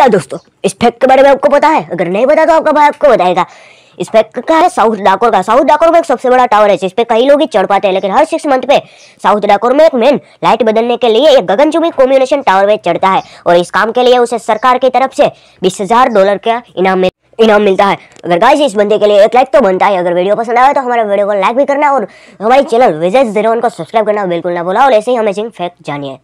क्या दोस्तों इस फैक्ट के बारे में आपको पता है अगर नहीं पता तो आपका भाई आपको बताएगा इस फैक्ट का है साउथ डाकोर का साउथ डाकोर में एक सबसे बड़ा टावर है जिसपे कई लोग ही चढ़ पाते हैं लेकिन हर सिक्स मंथ पे साउथ डाकोर में एक मेन लाइट बदलने के लिए एक गगनचुंबी कॉम्बिनेशन टावर में चढ़ता है और इस काम के लिए उसे सरकार की तरफ से बीस डॉलर का इनाम मिल इनाम मिलता है अगर गाइस इस बंदे के लिए एक लाइक तो बनता है अगर वीडियो पसंद आया तो हमारे वीडियो को लाइक भी करना और हमारी चैनल विजय जीरो को सब्सक्राइब करना बिल्कुल ना बोला और ऐसे ही हमें फैक्ट जानिए